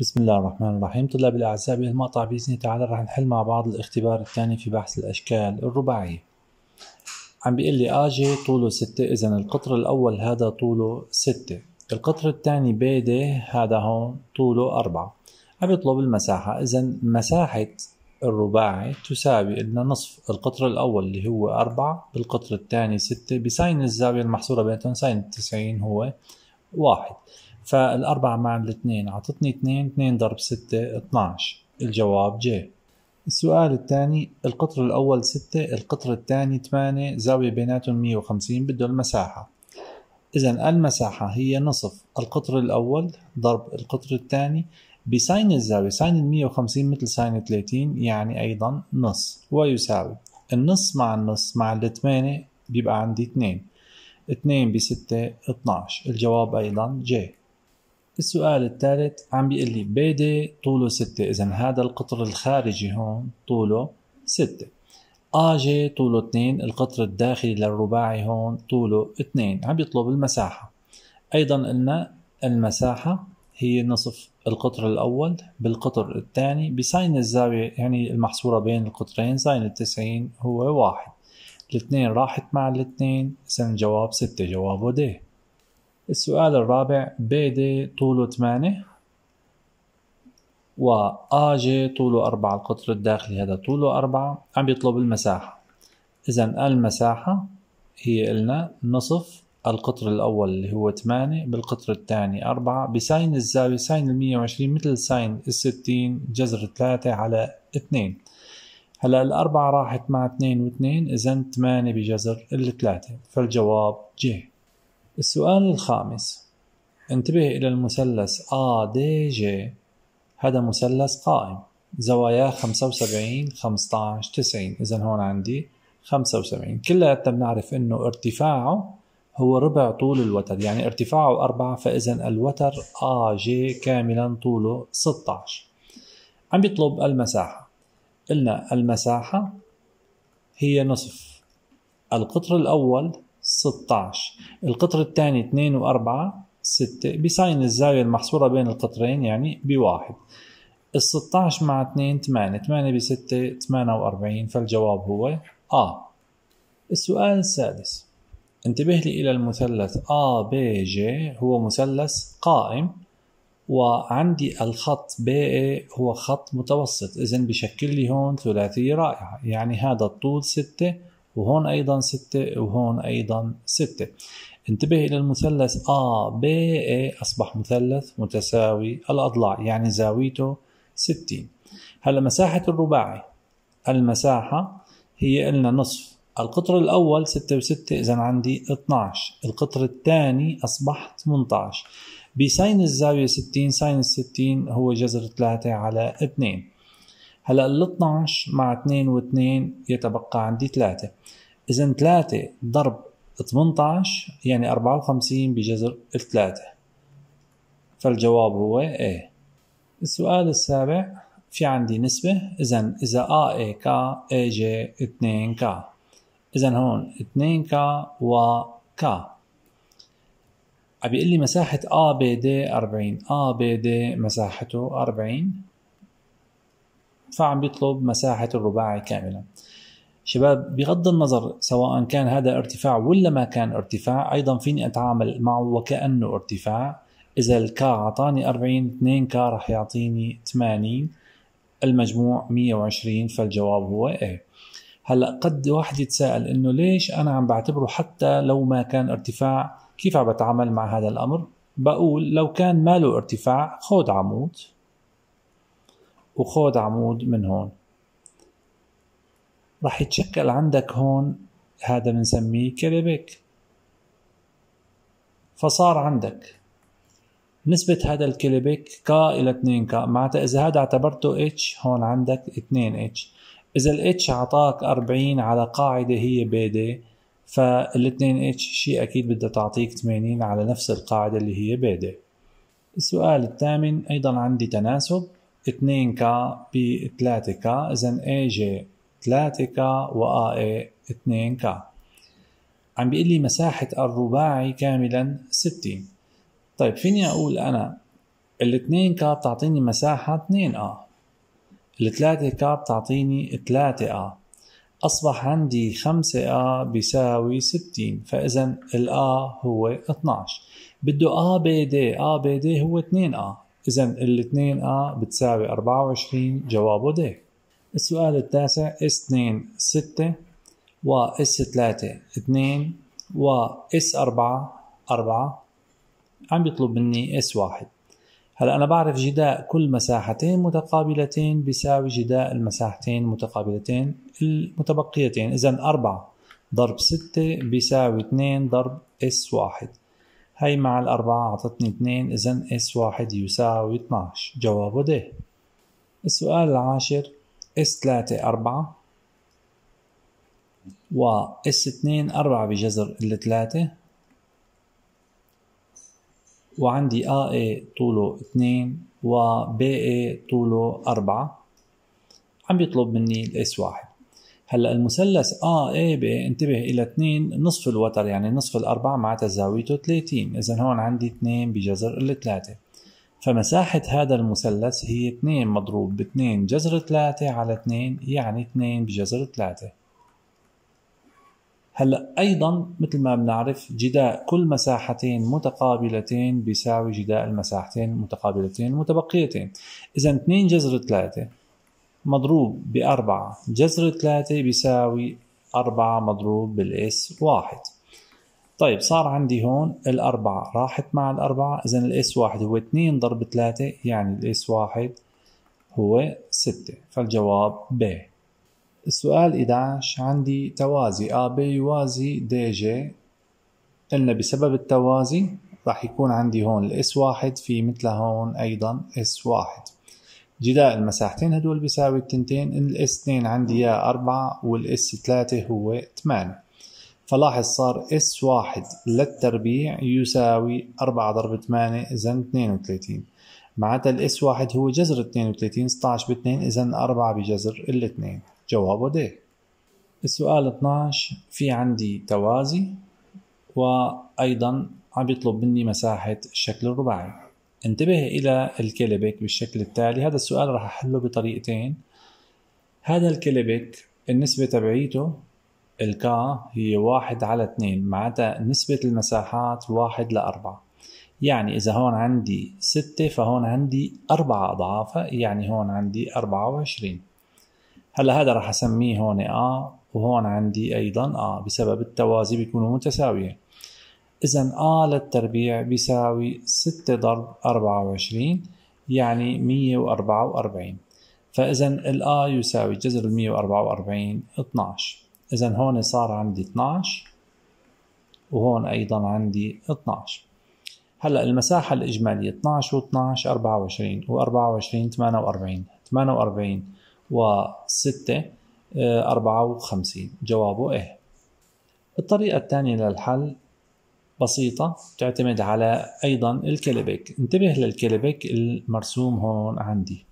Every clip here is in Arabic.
بسم الله الرحمن الرحيم طلاب الأعزاء بهالمقطع بإذن تعالى رح نحل مع بعض الاختبار الثاني في بحث الأشكال الرباعية عم بيقول لي آ جي طوله ستة إذا القطر الأول هذا طوله ستة القطر الثاني بي دي هذا هون طوله أربعة عم يطلب المساحة إذا مساحة الرباعي تساوي إن نصف القطر الأول اللي هو أربعة بالقطر الثاني ستة بساين الزاوية المحصورة بيناتهم ساين التسعين هو واحد فالأربعة مع الاثنين أعطتني اثنين اثنين ضرب ستة اتناش الجواب جي السؤال الثاني القطر الأول ستة القطر الثاني ثمانية زاوية بيناتهم مية وخمسين بده المساحة إذا المساحة هي نصف القطر الأول ضرب القطر الثاني بساين الزاوية ساين المية وخمسين مثل ساين ثلاثين يعني أيضا نص ويساوي النص مع النص مع الثمانية بيبقى عندي اثنين اثنين بستة اتناش الجواب أيضا جي السؤال الثالث عم بيقول لي بيدي طوله ستة إذا هذا القطر الخارجي هون طوله ستة آجي طوله 2 القطر الداخلي للرباعي هون طوله 2 عم بيطلب المساحة أيضا قلنا المساحة هي نصف القطر الأول بالقطر الثاني بساين الزاوية يعني المحصورة بين القطرين ساين التسعين هو واحد الاثنين راحت مع الاثنين سن جواب ستة جوابه ده السؤال الرابع بي دي طوله 8 و جي طوله 4 القطر الداخلي هذا طوله 4 عم بيطلب المساحة إذا المساحة هي إلنا نصف القطر الأول اللي هو 8 بالقطر الثاني 4 بساين الزاوية ساين ال 120 مثل ساين ال 60 جذر 3 على 2 هلا الأربعة راحت مع 2 و2 إذا 8 بجذر ال 3 فالجواب جي السؤال الخامس انتبه إلى المثلث A D G هذا مثلث قائم زواياه 75 15 90 إذا هون عندي 75 كلياتنا بنعرف إنه ارتفاعه هو ربع طول الوتر يعني ارتفاعه 4 فإذا الوتر A G كاملا طوله 16 عم بيطلب المساحة قلنا المساحة هي نصف القطر الأول 16 القطر الثاني 2 و4 6 بساين الزاوية المحصورة بين القطرين يعني بواحد ال 16 مع 2 8 8 ب 6 48 فالجواب هو A السؤال السادس انتبه لي إلى المثلث A B J هو مثلث قائم وعندي الخط BA هو خط متوسط إذن بشكل لي هون ثلاثية رائعة يعني هذا الطول 6 وهون أيضا ستة وهون أيضا ستة انتبه إلى المثلث A B A أصبح مثلث متساوي الأضلاع يعني زاويته 60 هلا مساحة الرباعي المساحة هي قلنا نصف القطر الأول 6 و6 إذا عندي 12 القطر الثاني أصبح 18 بساين الزاوية 60 ساين ال 60 هو جذر 3 على 2 هلا ال 12 مع 2 و2 يتبقى عندي 3 اذا 3 ضرب 18 يعني 54 بجذر 3 فالجواب هو A السؤال السابع في عندي نسبة إذا إذا A A K A J 2K إذا هون 2K و K عم بيقول لي مساحة A B D 40 A B D مساحته 40 فعم بيطلب مساحة الرباعي كاملة شباب بغض النظر سواء كان هذا ارتفاع ولا ما كان ارتفاع أيضا فيني أتعامل معه وكأنه ارتفاع إذا الكا أعطاني 40 2 كا رح يعطيني 80 المجموع 120 فالجواب هو إيه هلا قد واحد يتساءل انه ليش انا عم بعتبره حتى لو ما كان ارتفاع كيف عم بتعامل مع هذا الامر بقول لو كان ماله ارتفاع خود عمود وخود عمود من هون رح يتشكل عندك هون هذا بنسميه كببك فصار عندك نسبة هذا الكليبك ك إلى 2 ك معناتها إذا هذا اعتبرته اتش هون عندك 2 اتش إذا الاتش أعطاك 40 على قاعدة هي بي دي فال 2 اتش شيء أكيد بدها تعطيك 80 على نفس القاعدة اللي هي بي دي السؤال الثامن أيضا عندي تناسب 2 كا بي 3 كا اذا اي جي 3 كا و اي 2 كا عم بيقول لي مساحة الرباعي كاملا 60 طيب فيني اقول انا الاثنين كا بتعطيني مساحة 2 ا الثلاثة كا بتعطيني 3 ا أصبح عندي 5 اه بيساوي 60 فإذا الآ هو 12 بده آ بي دي آ بي دي هو 2 آ إذا الاثنين أ بتساوي 24 جوابه د السؤال التاسع اس 2 6 و اس 3 2 و اس 4 4 عم بيطلب مني اس 1 هلا أنا بعرف جداء كل مساحتين متقابلتين بيساوي جداء المساحتين المتقابلتين المتبقيتين إذا 4 ضرب 6 بيساوي 2 ضرب اس 1 هاي مع الأربعة عطتني اتنين إذا اس واحد يساوي اتناش جوابه ده السؤال العاشر اس تلاتة أربعة و اس اتنين أربعة بجذر التلاتة وعندي آ اي طوله اتنين و بي اي طوله أربعة عم بيطلب مني الاس واحد هلا المثلث اه اي بي انتبه الى 2 نصف الوتر يعني نصف الاربع معناتها زاويته 30 اذا هون عندي 2 بجذر ال 3 فمساحة هذا المثلث هي 2 مضروب ب 2 جذر 3 على 2 يعني 2 بجذر 3 هلا ايضا مثل ما بنعرف جداء كل مساحتين متقابلتين بيساوي جداء المساحتين المتقابلتين المتبقيتين اذا 2 جذر 3 مضروب بأربعة جذر ثلاثة بيساوي أربعة مضروب بالإس واحد طيب صار عندي هون الأربعة راحت مع الأربعة إذا الإس واحد هو اتنين ضرب ثلاثة يعني الإس واحد هو ستة فالجواب ب السؤال 11 عندي توازي ب يوازي DJ قلنا بسبب التوازي راح يكون عندي هون الاس واحد في مثل هون ايضا اس واحد جداء المساحتين هدول بيساوي التنتين ان الاس 2 عندي اياه 4 والاس 3 هو 8 فلاحظ صار اس 1 للتربيع يساوي 4 ضرب 8 اذا 32 معناتها الاس 1 هو جذر 32 16 ب 2 اذا 4 بجذر ال 2 جوابه د السؤال 12 في عندي توازي وايضا عم يطلب مني مساحه الشكل الرباعي انتبه إلى الكلبك بالشكل التالي هذا السؤال راح أحله بطريقتين هذا الكلبك النسبة تبعيته الكا هي واحد على اثنين معناتها نسبة المساحات واحد لأربعة يعني إذا هون عندي ستة فهون عندي أربعة أضعاف يعني هون عندي أربعة وعشرين هلا هذا راح أسميه هون آ وهون عندي أيضا آ بسبب التوازي بيكونوا متساويين إذا آ للتربيع بيساوي ستة ضرب أربعة وعشرين يعني مية وأربعة وأربعين فإذا الآ يساوي جذر المية وأربعة وأربعين اتناش إذا هون صار عندي اتناش وهون أيضا عندي اتناش هلا المساحة الإجمالية 12 و12 24 و24 48 48 و6 54 جوابه إيه الطريقة الثانية للحل بسيطة تعتمد على أيضا الكلبك انتبه للكلبك المرسوم هون عندي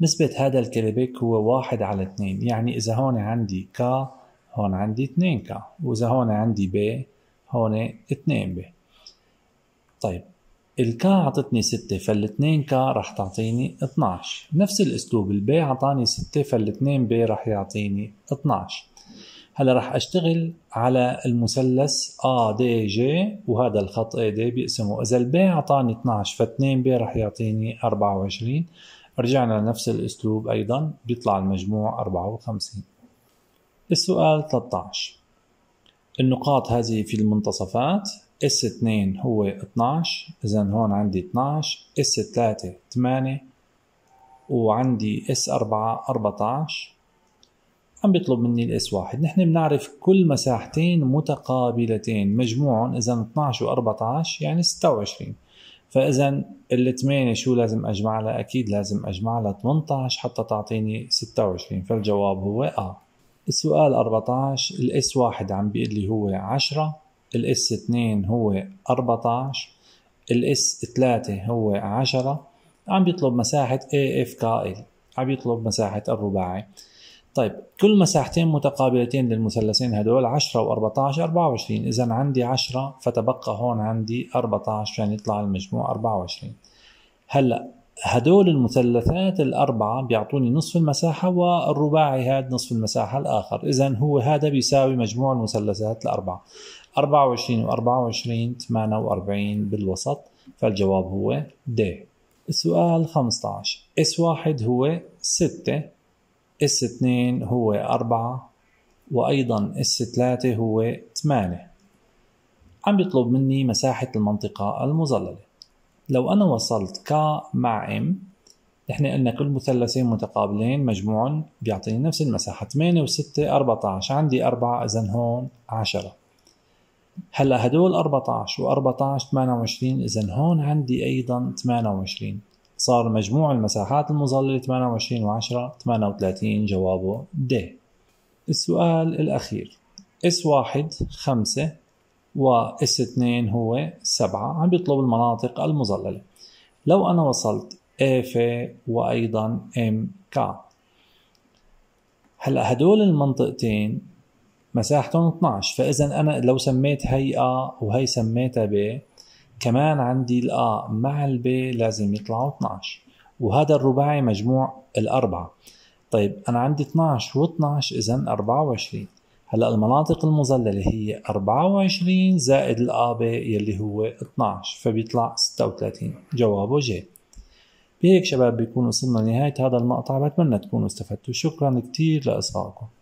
نسبة هذا الكلبك هو واحد على اثنين يعني إذا هون عندي كا هون عندي اثنين كا وإذا هون عندي ب هون اثنين ب طيب الكا عطتني ستة فالاثنين كا رح تعطيني 12 نفس الأسلوب البي عطاني ستة فالاثنين بي رح يعطيني 12 هلا رح اشتغل على المثلث ا دي جي وهذا الخط اي دي بيقسمه اذا البي اعطاني 12 ف2 بي رح يعطيني 24 رجعنا لنفس الاسلوب ايضا بيطلع المجموع 54 السؤال 13 النقاط هذه في المنتصفات S2 هو 12 إذا هون عندي 12 S3 8 وعندي S4 14 عم بيطلب مني الاس واحد نحن بنعرف كل مساحتين متقابلتين مجموعهم اذا 12 و14 يعني 26 فاذا ال 8 شو لازم اجمع لها اكيد لازم اجمع لها 18 حتى تعطيني 26 فالجواب هو اه السؤال 14 الاس واحد عم بيقول لي هو 10 الاس 2 هو 14 الاس 3 هو 10 عم بيطلب مساحة اي AF كائل عم بيطلب مساحة الرباعي طيب كل مساحتين متقابلتين للمثلثين هدول 10 و14 24 اذا عندي 10 فتبقى هون عندي 14 عشان يعني يطلع المجموع 24 هلا هدول المثلثات الأربعة بيعطوني نصف المساحة والرباعي هذا نصف المساحة الآخر إذا هو هذا بيساوي مجموع المثلثات الأربعة 24 و24 48 بالوسط فالجواب هو د السؤال 15 اس واحد هو 6 اس 2 هو 4 وأيضا اس S3 هو 8 عم يطلب مني مساحة المنطقة المظللة لو أنا وصلت ك مع ام نحن قلنا كل مثلثين متقابلين مجموع بيعطيني نفس المساحة 8 و6 14 عندي 4 إذا هون 10 هلا هدول 14 و14 28 إذا هون عندي أيضا 28 صار مجموع المساحات المظللة 28 و10 38 جوابه د السؤال الأخير اس واحد خمسة واس 2 هو سبعة عم بيطلب المناطق المظللة لو أنا وصلت في وأيضا ام كا هلا هدول المنطقتين مساحتهم 12 فاذا انا لو سميت هي ا وهي سميتها ب كمان عندي الأ مع البي لازم يطلعوا 12 وهذا الرباعي مجموع الأربعة طيب أنا عندي 12 و12 إذا 24 هلا المناطق المظللة هي 24 زائد الآب يلي هو 12 فبيطلع 36 جوابه جي بهيك شباب بيكون وصلنا لنهاية هذا المقطع بتمنى تكونوا استفدتوا شكرا كتير لإصغائكم